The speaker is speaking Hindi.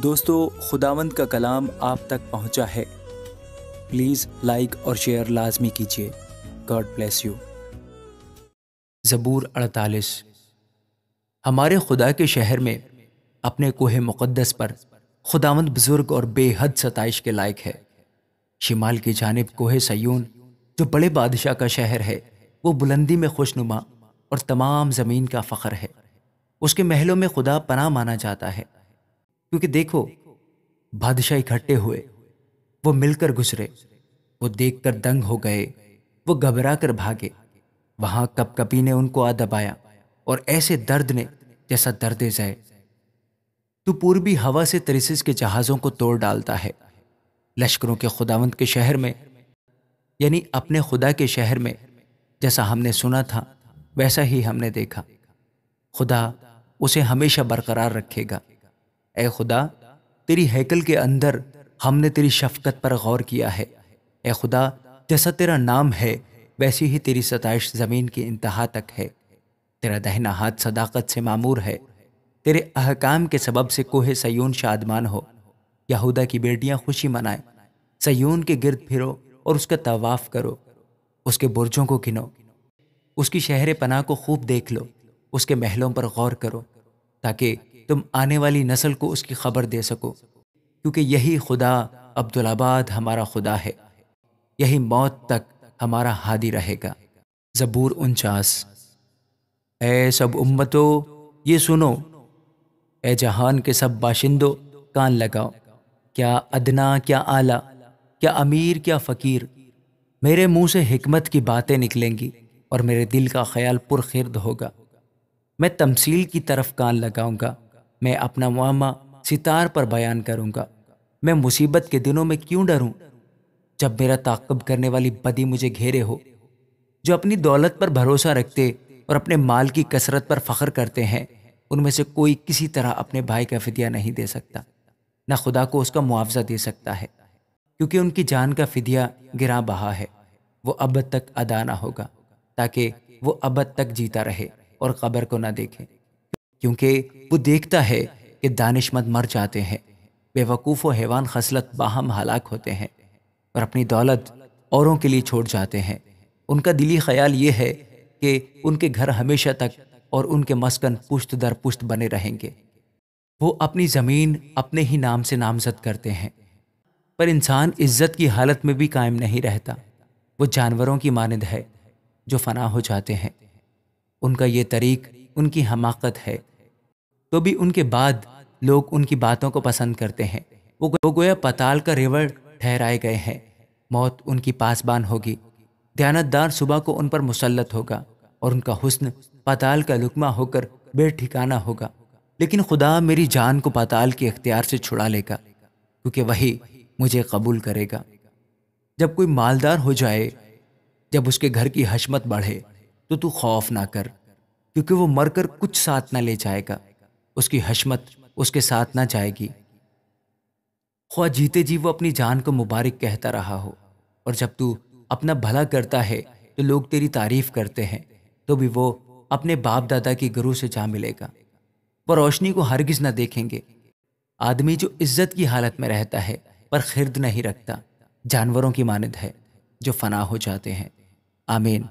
दोस्तों खुदावंद का कलाम आप तक पहुंचा है प्लीज़ लाइक और शेयर लाजमी कीजिए गॉड ब्लेस यू ज़बूर अड़तालीस हमारे खुदा के शहर में अपने कोहे मुक़दस पर खुदावंद बुज़ुर्ग और बेहद सतश के लायक है शिमाल की जानब कोहे सयून जो बड़े बादशाह का शहर है वो बुलंदी में खुशनुमा और तमाम ज़मीन का फ़ख्र है उसके महलों में खुदा पना माना जाता है क्योंकि देखो बादशाह इकट्ठे हुए वो मिलकर गुजरे वो देखकर दंग हो गए वो घबरा कर भागे वहां कपकपी ने उनको आ दबाया और ऐसे दर्द ने जैसा दर्द जाए तो पूर्वी हवा से त्रिसिस के जहाज़ों को तोड़ डालता है लश्करों के खुदावंत के शहर में यानी अपने खुदा के शहर में जैसा हमने सुना था वैसा ही हमने देखा खुदा उसे हमेशा बरकरार रखेगा ए खुदा तेरी हैकल के अंदर हमने तेरी शफकत पर गौर किया है ए खुदा जैसा तेरा नाम है वैसी ही तेरी सताइश ज़मीन की इंतहा तक है तेरा दहना हाथ सदाकत से मामूर है तेरे अहकाम के सबब से कोहे सयून शादमान हो यहूदा की बेटियां खुशी मनाएं सयून के गिर्द फिरो और उसका तवाफ़ करो उसके बुरजों को गिनो उसकी शहर पनाह को खूब देख लो उसके महलों पर गौर करो ताकि तुम आने वाली नस्ल को उसकी खबर दे सको क्योंकि यही खुदा अब्दुलाबाद हमारा खुदा है यही मौत तक हमारा हादी रहेगा जबूर उनचास ऐ सब उम्मतो ये सुनो ए जहान के सब बाशिंदो कान लगाओ क्या अदना क्या आला क्या अमीर क्या फ़कीर मेरे मुंह से हिकमत की बातें निकलेंगी और मेरे दिल का ख्याल पुरखिर्द होगा मैं तमसील की तरफ कान लगाऊंगा मैं अपना मामा सितार पर बयान करूंगा मैं मुसीबत के दिनों में क्यों डरूं जब मेरा ताकब करने वाली बदी मुझे घेरे हो जो अपनी दौलत पर भरोसा रखते और अपने माल की कसरत पर फख्र करते हैं उनमें से कोई किसी तरह अपने भाई का फिदिया नहीं दे सकता न खुदा को उसका मुआवजा दे सकता है क्योंकि उनकी जान का फिदिया गिरा बहा है वो अब तक अदा ना होगा ताकि वो अब तक जीता रहे और कबर को ना देखें क्योंकि वो देखता है कि दानिशमंद मर जाते हैं बेवकूफ़ व हैवान खसलत बाहम हलाक होते हैं और अपनी दौलत औरों के लिए छोड़ जाते हैं उनका दिली ख्याल ये है कि उनके घर हमेशा तक और उनके मस्कन पुश्त दर पुश्त बने रहेंगे वो अपनी ज़मीन अपने ही नाम से नामजद करते हैं पर इंसान इज्जत की हालत में भी कायम नहीं रहता वो जानवरों की मानद है जो फना हो जाते हैं उनका ये तरीक उनकी हमाकत है तो भी उनके बाद लोग उनकी बातों को पसंद करते हैं वो गोया पताल का रिवर ठहराए गए हैं मौत उनकी पासबान होगी दयानतदार सुबह को उन पर मुसलत होगा और उनका हुस्न पताल का लुकमा होकर बेठिकाना होगा लेकिन खुदा मेरी जान को पताल के अख्तियार से छुड़ा लेगा क्योंकि वही मुझे कबूल करेगा जब कोई मालदार हो जाए जब उसके घर की हशमत बढ़े तो तू खौफ ना कर क्योंकि वो मरकर कुछ साथ ना ले जाएगा उसकी हशमत उसके साथ ना जाएगी ख्वा जीते जी वो अपनी जान को मुबारक कहता रहा हो और जब तू अपना भला करता है तो लोग तेरी तारीफ करते हैं तो भी वो अपने बाप दादा की गुरु से जा मिलेगा वह रोशनी को हरगिज ना देखेंगे आदमी जो इज्जत की हालत में रहता है पर खिरद नहीं रखता जानवरों की मानद है जो फना हो जाते हैं आमीन